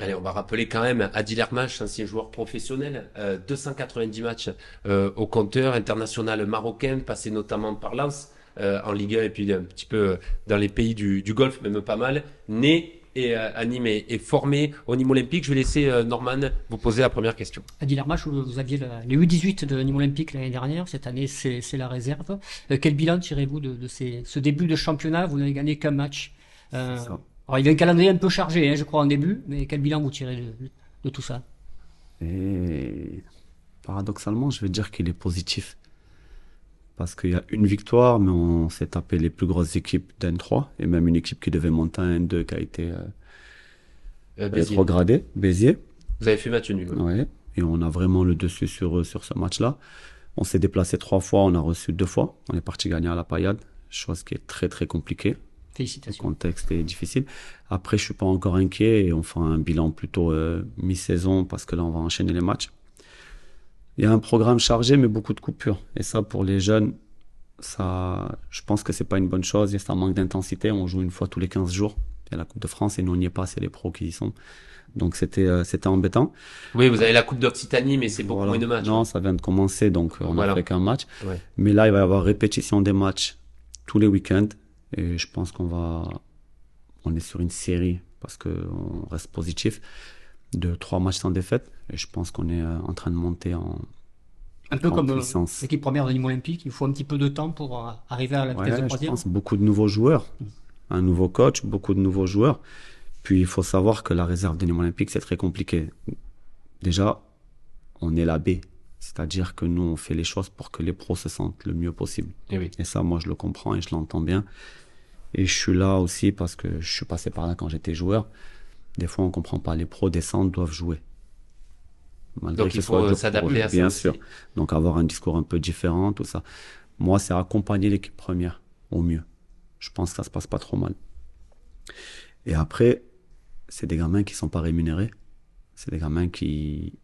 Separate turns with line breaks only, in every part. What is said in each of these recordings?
Allez, on va rappeler quand même Adil Hermache, ancien joueur professionnel, 290 euh, matchs euh, au compteur, international marocain, passé notamment par Lens euh, en Ligue 1 et puis un petit peu dans les pays du, du Golfe, même pas mal, né et animé et formé au Nîmes Olympique. Je vais laisser Norman vous poser la première question.
Adil Hermache, vous aviez
les U18 de
Nîmes Olympique l'année dernière, cette année c'est la réserve. quel bilan tirez-vous de, de ces, ce début de championnat Vous n'avez gagné qu'un match. Euh, alors, il y a un calendrier un peu chargé, hein, je crois, en début, mais quel bilan vous tirez de, tout ça
Et paradoxalement, je vais dire qu'il est positif. Parce qu'il y a une victoire, mais on s'est tapé les plus grosses équipes d'N3, et même une équipe qui devait monter un N2 qui a été euh, euh, euh rétrogradée, Béziers. Vous avez fait match nul. Oui, et on a vraiment le dessus sur, euh, sur ce match-là. On s'est déplacé trois fois, on a reçu deux fois. On est parti gagner à la paillade, chose qui est très très compliquée. Félicitations. Le contexte est difficile. Après, je suis pas encore inquiet et on fait un bilan plutôt euh, mi-saison parce que là, on va enchaîner les matchs. Il y a un programme chargé, mais beaucoup de coupures. Et ça, pour les jeunes, ça, je pense que c'est pas une bonne chose. Il y a un manque d'intensité. On joue une fois tous les 15 jours. Il y a la Coupe de France et nous, on n'y est pas. C'est les pros qui y sont. Donc, c'était, euh, c'était embêtant. Oui, vous avez
la Coupe d'Occitanie, mais c'est beaucoup moins de
matchs. Non, ça vient de commencer, donc euh, on n'a fait qu'un match. Mais là, il va y avoir répétition des matchs tous les week-ends. Et je pense qu'on va. On est sur une série parce qu'on reste positif de trois matchs sans défaite. Et je pense qu'on est euh, en train de monter en. Un peu comme euh, l'équipe
première de Nîmes Olympique, il faut un petit peu de temps pour euh, arriver à la vitesse de croisière. Je pense
beaucoup de nouveaux joueurs, mm. un nouveau coach, beaucoup de nouveaux joueurs. Puis il faut savoir que la réserve de Nîmes Olympique, c'est très compliqué. Déjà, on est la B. C'est-à-dire que nous, on fait les choses pour que les pros se sentent le mieux possible. Eh et, ça, moi, je le comprends et je l'entends bien. Et je suis là aussi parce que je suis passé par là quand j'étais joueur. Des fois, on comprend pas. Les pros descendent, doivent jouer. Malgré Donc, il faut s'adapter à ça. Bien sûr. Donc, avoir un discours un peu différent, tout ça. Moi, c'est accompagner l'équipe première au mieux. Je pense que ça se passe pas trop mal. Et après, c'est des gamins qui sont pas rémunérés. C'est des gamins qui,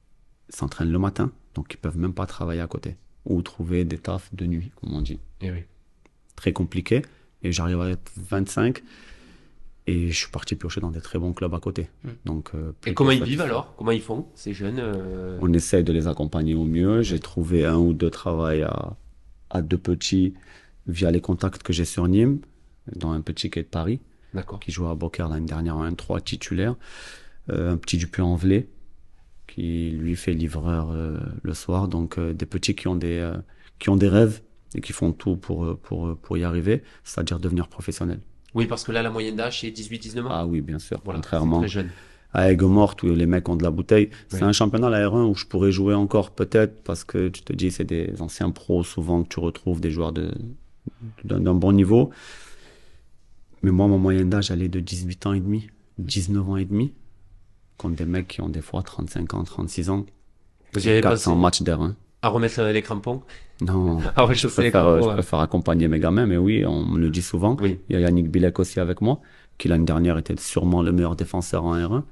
s'entraînent le matin, donc ils peuvent même pas travailler à côté ou trouver des tafs de nuit, comme on dit. Et eh oui. Très compliqué. Et j'arrive à être 25 et je suis parti piocher dans des très bons clubs à côté. Hmm. Donc, euh, et comment ils vivent alors
Comment ils font ces jeunes euh On
essaye de les accompagner au mieux. J'ai trouvé un ou deux travail à, à deux petits via les contacts que j'ai sur Nîmes, dans un petit quai de Paris, qui joue à boker l'année dernière en 1-3 titulaire, euh, un petit Dupuis-en-Velay qui lui fait livreur euh, le soir. Donc euh, des petits qui ont des euh, qui ont des rêves et qui font tout pour pour pour y arriver, c'est-à-dire devenir professionnel.
Oui, parce que là la moyenne d'âge est 18-19 ans. Ah
oui, bien sûr. contrairement très à aigues où les mecs ont de la bouteille, c'est un championnat la R1 où je pourrais jouer encore peut-être parce que tu te dis c'est des anciens pros souvent que tu retrouves des joueurs de d'un bon niveau. Mais moi, mon moyenne d'âge, elle est de 18 ans et demi, 19 ans et demi contre des mecs qui ont des fois 35 ans, 36 ans. Vous y avez passé match d'air. Hein. À remettre euh, les crampons Non. à Je préfère accompagner mes gamins, mais oui, on me le dit souvent. Il y a Yannick Bilek aussi avec moi, qui l'année dernière était sûrement le meilleur défenseur en R1.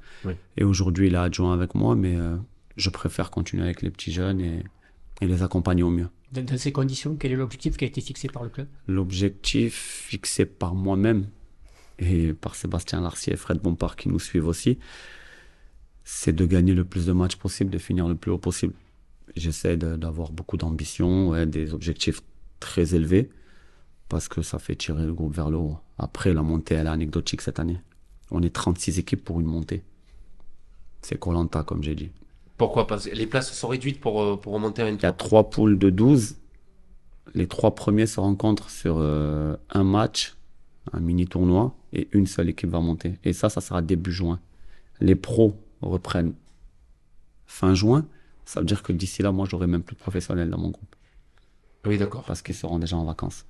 Et aujourd'hui, il a adjoint avec moi, mais euh, je préfère continuer avec les petits jeunes et, les accompagner au mieux.
Dans, dans ces conditions, quel est l'objectif qui a été fixé par le club
L'objectif fixé par moi-même et par Sébastien Larcier et Fred Bompard qui nous suivent aussi, c'est de gagner le plus de matchs possible, de finir le plus haut possible. J'essaie d'avoir beaucoup d'ambition, des objectifs très élevés, parce que ça fait tirer le groupe vers le haut. Après, la montée, elle est anecdotique cette année. On est 36 équipes pour une montée. C'est Colanta, comme j'ai dit.
Pourquoi Parce que les places sont réduites pour, euh, pour remonter à une. Il
y a trois poules de 12. Les trois premiers se rencontrent sur euh, un match, un mini tournoi, et une seule équipe va monter. Et ça, ça sera début juin. Les pros reprennent fin juin, ça veut dire que d'ici là, moi, j'aurai même plus de professionnels dans mon groupe. Oui, d'accord. Parce qu'ils seront déjà en vacances.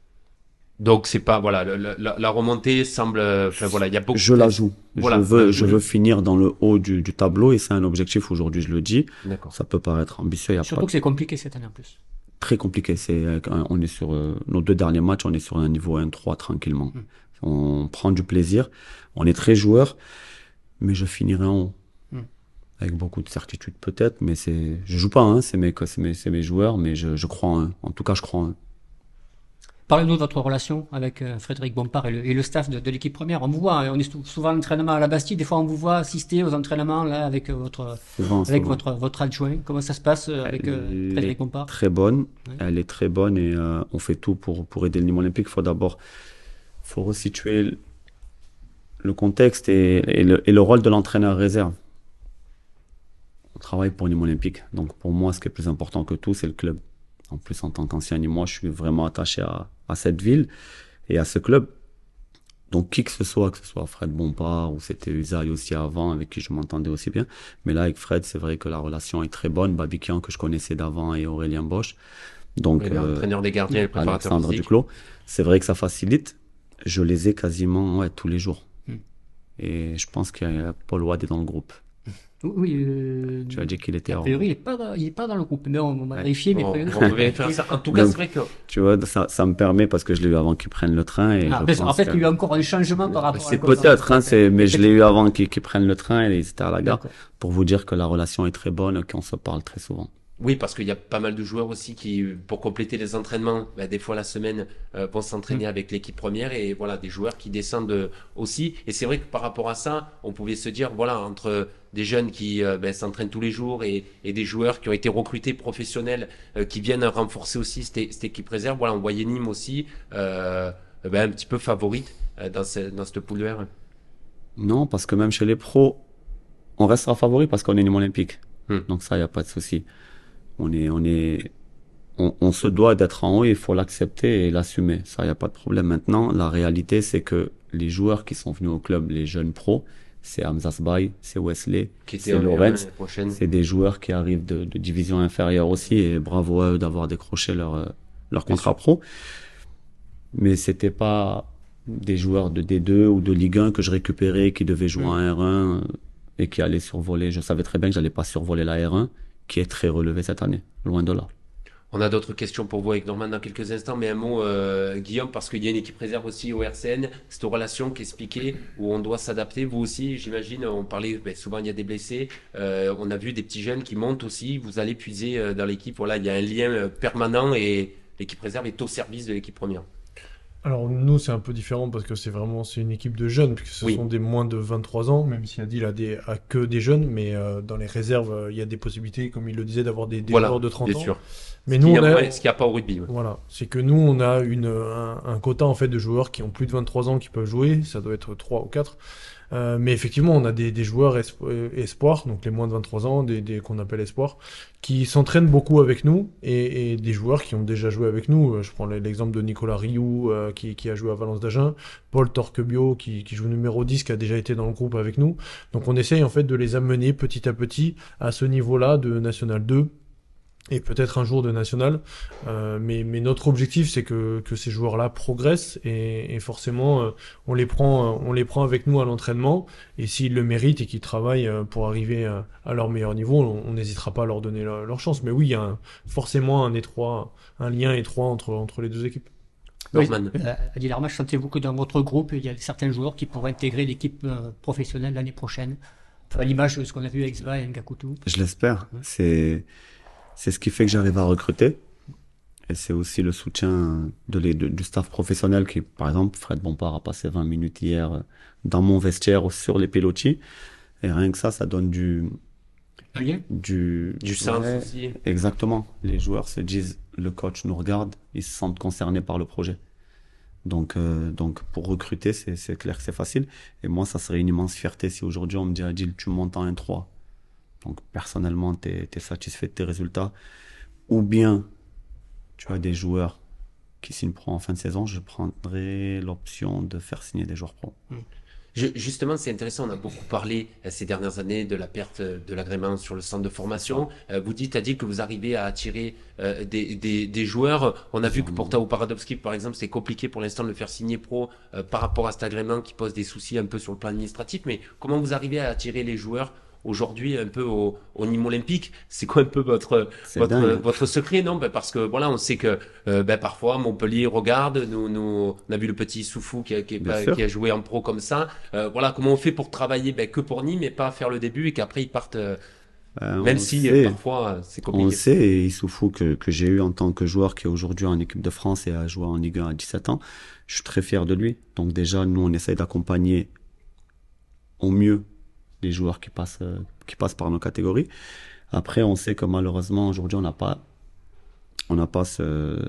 Donc c'est pas voilà la, remontée semble enfin, voilà il y a beaucoup. Je la joue. je veux je euh, veux
finir dans le haut du, tableau et c'est un objectif aujourd'hui je le dis. D'accord. Ça peut paraître ambitieux. Surtout que
c'est compliqué cette année en plus.
Très compliqué c'est euh, on est sur euh, nos deux derniers matchs on est sur un niveau 1-3 tranquillement. Hmm. On prend du plaisir on est très joueur mais je finirai en haut avec beaucoup de certitude peut-être, mais c'est, je joue pas, hein, c'est mes, mes, mes, joueurs, mais je, je crois en eux. En tout cas, je crois en eux.
Parlez-nous de votre relation avec euh, Frédéric Bompard et le, staff de, l'équipe première. On vous voit, hein, on est souvent en entraînement à la Bastille, des fois on vous voit assister aux entraînements là, avec, euh, votre, avec votre, votre, adjoint. Comment ça se passe euh, avec Frédéric Bompard
Très bonne, elle est très bonne et on fait tout pour, pour aider le Nîmes olympique. Il faut d'abord faut resituer le contexte et, le, et le rôle de l'entraîneur réserve travaille pour Nîmes olympique. Donc pour moi, ce qui est plus important que tout, c'est le club. En plus, en tant qu'ancien moi, je suis vraiment attaché à, à, cette ville et à ce club. Donc qui que ce soit, que ce soit Fred Bompard ou c'était Usai aussi avant, avec qui je m'entendais aussi bien. Mais là, avec Fred, c'est vrai que la relation est très bonne. Babikian, que je connaissais d'avant, et Aurélien Bosch. Donc, l'entraîneur eh euh, des gardiens et le préparateur Alexandre Duclos. C'est vrai que ça facilite. Je les ai quasiment ouais, tous les jours. Hmm. Et je pense qu'il y a Paul Wade dans le groupe.
Oui, euh, tu as dit qu'il était en. A priori, il n'est pas, dans, pas dans le groupe. Non, on m'a vérifié, mais. En tout cas, c'est vrai que.
Tu vois, ça, ça, me permet parce que je l'ai eu avant qu'il prenne le train. Et ah, en fait, il
y
a eu encore un changement par rapport C'est
peut-être, hein, mais je l'ai
eu avant qu'il prenne le train et il était à la gare pour vous dire que la relation est très bonne, et qu'on se parle très souvent.
Oui, parce qu'il y a pas mal de joueurs aussi qui, pour compléter les entraînements, ben, des fois la semaine, euh, vont s'entraîner mm. avec l'équipe première et voilà, des joueurs qui descendent aussi. Et c'est vrai que par rapport à ça, on pouvait se dire, voilà, entre des jeunes qui euh, ben, s'entraînent tous les jours et, des joueurs qui ont été recrutés professionnels euh, qui viennent renforcer aussi cette, équipe réserve. Voilà, on voyait Nîmes aussi ben, un petit peu favorite dans, dans cette poule de
Non, parce que même chez les pros, on restera favori parce qu'on est Nîmes olympique. Hmm. Donc ça, il n'y a pas de souci. On est, on est, on, se doit d'être en haut il faut l'accepter et l'assumer. Ça, il n'y a pas de problème. Maintenant, la réalité, c'est que les joueurs qui sont venus au club, les jeunes pros, c'est Hamza Bay c'est Wesley, c'est Lorenz. C'est des joueurs qui arrivent de, division inférieure aussi et bravo à eux d'avoir décroché leur, euh, leur contrat pro. Mais c'était pas des joueurs de D2 ou de Ligue 1 que je récupérais qui devaient jouer mm. en R1 euh, et qui allaient survoler. Je savais très bien que j'allais pas survoler la R1 qui est très relevé cette année, loin de là.
On a d'autres questions pour vous avec Norman dans quelques instants, mais un mot, euh, Guillaume, parce qu'il y a une équipe réserve aussi au RCN, cette relation qu'expliquait, où on doit s'adapter. Vous aussi, j'imagine, on parlait, ben, souvent il y a des blessés, euh, on a vu des petits jeunes qui montent aussi, vous allez puiser euh, dans l'équipe, voilà, il y a un lien permanent et l'équipe réserve est au service de l'équipe première.
Alors nous c'est un peu différent parce que c'est vraiment c'est une équipe de jeunes puisque ce sont des moins de 23 ans même si Adil a des à que des jeunes mais euh, dans les réserves euh, il y a des possibilités comme il le disait d'avoir des, joueurs de 30 ans. Mais nous, on a... ce qu'il n'y a pas au rugby. Voilà, c'est que nous, on a une, un, un, quota en fait de joueurs qui ont plus de 23 ans qui peuvent jouer, ça doit être 3 ou 4. Euh, mais effectivement, on a des, joueurs Espoir, euh, espoirs, donc les moins de 23 ans, des, qu'on appelle Espoir, qui s'entraînent beaucoup avec nous et, des joueurs qui ont déjà joué avec nous. Euh, je prends l'exemple de Nicolas Rioux qui, a joué à Valence d'Agen, Paul Torquebio qui, qui, joue numéro 10 qui a déjà été dans le groupe avec nous. Donc on essaye en fait de les amener petit à petit à ce niveau-là de National 2 et peut-être un jour de national. Euh, mais, mais, notre objectif, c'est que, que ces joueurs-là progressent et, forcément, euh, on, les prend, euh, on les prend avec nous à l'entraînement. Et s'ils le méritent et qu'ils travaillent pour arriver à leur meilleur niveau, on n'hésitera pas à leur donner leur, chance. Mais oui, il y a forcément un étroit, un lien étroit entre, entre les deux équipes. Adil Arma, sentez vous que dans votre groupe,
il y a certains joueurs qui pourraient intégrer l'équipe professionnelle l'année prochaine. Enfin, à l'image de ce qu'on a vu avec Zva et Ngakutu.
Je l'espère. C'est c'est ce qui fait que j'arrive à recruter. Et c'est aussi le soutien de les, du staff professionnel qui, par exemple, Fred Bompard a passé 20 minutes hier euh, dans mon vestiaire sur les pelotis. Et rien que ça, ça donne du... Du, du sens Exactement. Les joueurs se disent, le coach nous regarde, ils se sentent concernés par le projet. Donc, euh, donc pour recruter, c'est clair que c'est facile. Et moi, ça serait une immense fierté si aujourd'hui on me disait Adil, tu montes en 1-3 donc personnellement, tu es, satisfait de tes résultats. Ou bien, tu as des joueurs qui signent pro en fin de saison, je prendrai l'option de faire signer des joueurs pro. Hmm.
justement, c'est intéressant. On a beaucoup parlé euh, ces dernières années de la perte euh, de l'agrément sur le centre de formation. Euh, vous dites, a dit que vous arrivez à attirer des, joueurs. On a vu que pour Tao Paradovski, par exemple, c'est compliqué pour l'instant de le faire signer pro par rapport à cet agrément qui pose des soucis un peu sur le plan administratif. Mais comment vous arrivez à attirer les joueurs aujourd'hui un peu au, au Nîmes olympique. C'est quoi un peu votre votre, votre, secret, non ben, Parce que voilà, on sait que euh, ben, parfois Montpellier regarde. Nous, nous, on a vu le petit Soufou qui a, qui, qui a joué en pro comme ça. Euh, voilà, comment on fait pour travailler ben, que pour Nîmes et pas faire le début et qu'après ils partent. Euh,
ben, même si parfois
c'est compliqué. On sait,
et Issoufou que, que j'ai eu en tant que joueur qui est aujourd'hui en équipe de France et a joué en Ligue 1 à 17 ans, je suis très fier de lui. Donc déjà, nous, on essaye d'accompagner au mieux les joueurs qui passent, euh, qui passent par nos catégories. Après, on sait que malheureusement, aujourd'hui, on n'a pas, on n'a pas ce,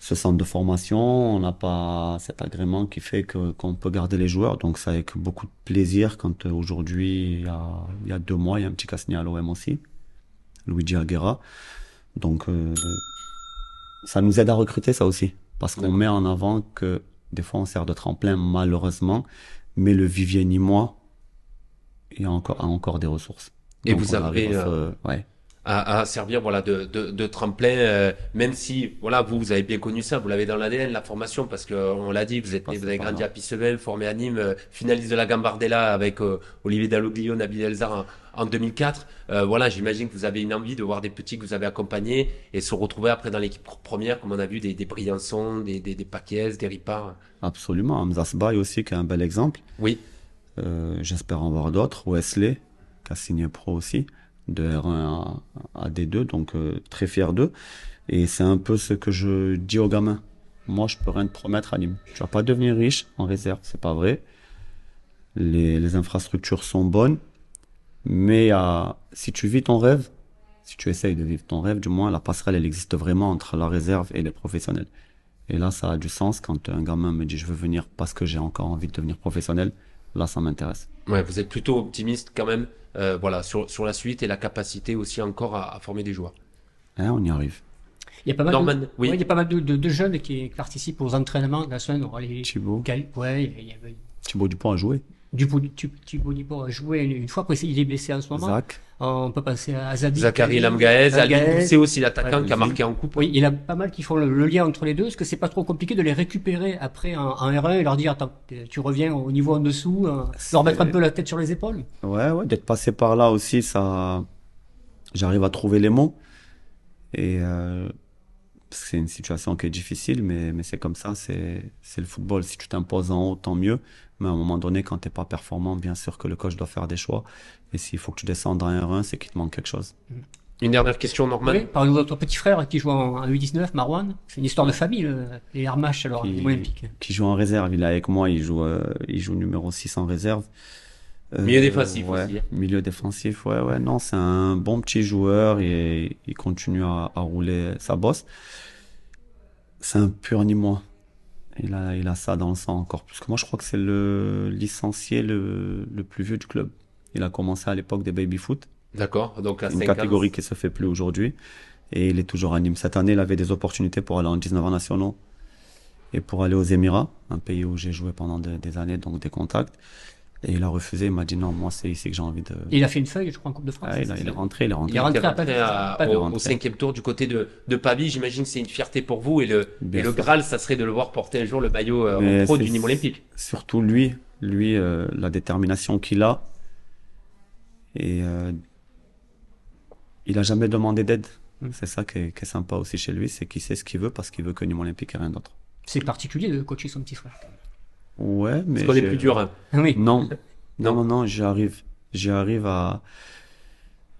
centre de formation, on n'a pas cet agrément qui fait que, qu'on peut garder les joueurs. Donc, ça avec beaucoup de plaisir quand euh, aujourd'hui, il y, a, deux mois, il y a un petit casse à l'OM aussi, Luigi Aguera. Donc, euh, ça nous aide à recruter ça aussi. Parce qu'on met en avant que des fois, on sert de tremplin, malheureusement. Mais le vivier ni moi et a encore, encore des ressources. Et vous avez euh, ouais.
à, servir voilà de, de, tremplin, euh, même si voilà vous, vous avez bien connu ça, vous l'avez dans l'ADN la formation parce que euh, on l'a dit, vous êtes vous avez grandi à Pissevel, formé à Nîmes, finaliste de la Gambardella avec Olivier Dalloglio, Nabil Elzar en, 2004. voilà, j'imagine que vous avez une envie de voir des petits que vous avez accompagnés et se retrouver après dans l'équipe première, comme on a vu des, des des des, des Paquies, des
Absolument, Hamza aussi qui est un bel exemple. Oui. Euh, j'espère en voir d'autres. Wesley, qui a signé pro aussi, de R1 à, D2, donc euh, très fier d'eux. Et c'est un peu ce que je dis aux gamins. Moi, je peux rien te promettre à Nîmes. Tu vas pas devenir riche en réserve, c'est pas vrai. Les, infrastructures sont bonnes, mais euh, si tu vis ton rêve, si tu essayes de vivre ton rêve, du moins la passerelle elle existe vraiment entre la réserve et les professionnels. Et là, ça a du sens quand un gamin me dit je veux venir parce que j'ai encore envie de devenir professionnel là, ça m'intéresse.
Ouais, vous êtes plutôt optimiste quand même euh, voilà, sur, sur, la suite et la capacité aussi encore à, former des joueurs.
Hein, on y arrive.
Il y a pas mal, de, jeunes qui, participent aux entraînements de la semaine. Les, Thibaut. Ouais, il y
Thibaut Dupont a joué.
Dupont, Dupont, a joué une fois, après il est blessé en ce moment. Zach on peut passer à Zachary Lamgaez, c'est aussi l'attaquant qui a marqué en coupe. Oui, il y en a pas mal qui font le, lien entre les deux. parce ce que c'est pas trop compliqué de les récupérer après en, erreur R1 et leur dire attends, tu reviens au niveau en dessous, euh, leur mettre un peu la tête sur les épaules
Ouais, ouais, d'être passé par là aussi, ça, j'arrive à trouver les mots. Et euh, c'est une situation qui est difficile, mais, mais c'est comme ça, c'est le football. Si tu t'imposes en haut, tant mieux. Mais à un moment donné, quand tu n'es pas performant, bien sûr que le coach doit faire des choix. Et s'il faut que tu descendes dans un, 1 c'est qu'il te manque quelque chose.
Mm. Une dernière question,
Norman. Oui, par de ton petit frère qui joue en 8 19 Marwan, c'est une histoire de famille, les Hermaches alors, olympiques.
Qui joue en réserve, il est avec moi, il joue, euh, il joue numéro 6 en réserve. Euh, Milieu défensif aussi. Hein. Milieu défensif, ouais, ouais. Non, c'est un bon petit joueur et il continue à, rouler sa bosse. C'est un pur Nîmois. Il a, il a ça dans le sang encore plus que moi. Je crois que c'est le licencié le, plus vieux du club. Il a commencé à l'époque des baby foot. D'accord. Donc à une catégorie ans. qui se fait plus aujourd'hui. Et il est toujours à Nîmes. Cette année, il avait des opportunités pour aller en 19 ans nationaux et pour aller aux Émirats, un pays où j'ai joué pendant des années, donc des contacts. Et il a refusé, il m'a dit non, moi c'est ici que j'ai envie de. il a fait
une feuille, je crois, en Coupe de France. Ah, il, est rentré, il est rentré. Il est rentré, au, cinquième
tour du côté de, de Pavie.
J'imagine que c'est une fierté pour vous et le, le Graal, ça serait de le voir porter un jour le maillot euh, en pro du Nîmes Olympique.
Surtout lui, lui, euh, la détermination qu'il a. Et euh, il a jamais demandé d'aide. Hum. C'est ça qui est, qui est, sympa aussi chez lui, c'est qu'il sait ce qu'il veut parce qu'il veut que Nîmes Olympique et rien d'autre.
C'est particulier de coacher son petit frère.
Ouais, mais. C'est qu'on est plus dur. Hein. Oui. Non. non, non, non, j'y arrive. J'y à.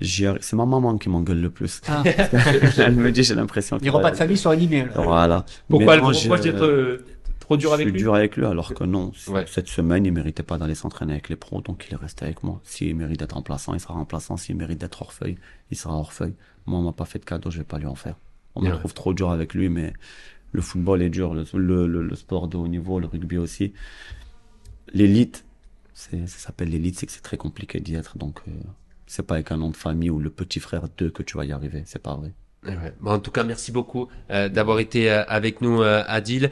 C'est ma maman qui m'engueule le plus. elle ah. me dit, j'ai l'impression. aura pas de famille sur l'email. Voilà. Pourquoi elle je euh, trop dur avec lui Je suis dur avec lui, alors que non. Cette semaine, il méritait pas d'aller s'entraîner avec les pros, donc il est resté avec moi. S'il mérite d'être remplaçant, il sera remplaçant. S'il mérite d'être hors feuille, il sera feuille. Moi, on m'a pas fait de cadeau, je vais pas lui en faire. On me trouve trop dur avec lui, mais le football est dur, le, sport de haut niveau, le rugby aussi. L'élite, ça s'appelle l'élite, c'est que c'est très compliqué d'y être. Donc, euh, c'est pas avec un nom de famille ou le petit frère d'eux que tu vas y arriver. C'est pas vrai.
en tout cas, merci beaucoup euh, d'avoir été euh, avec nous, Adil.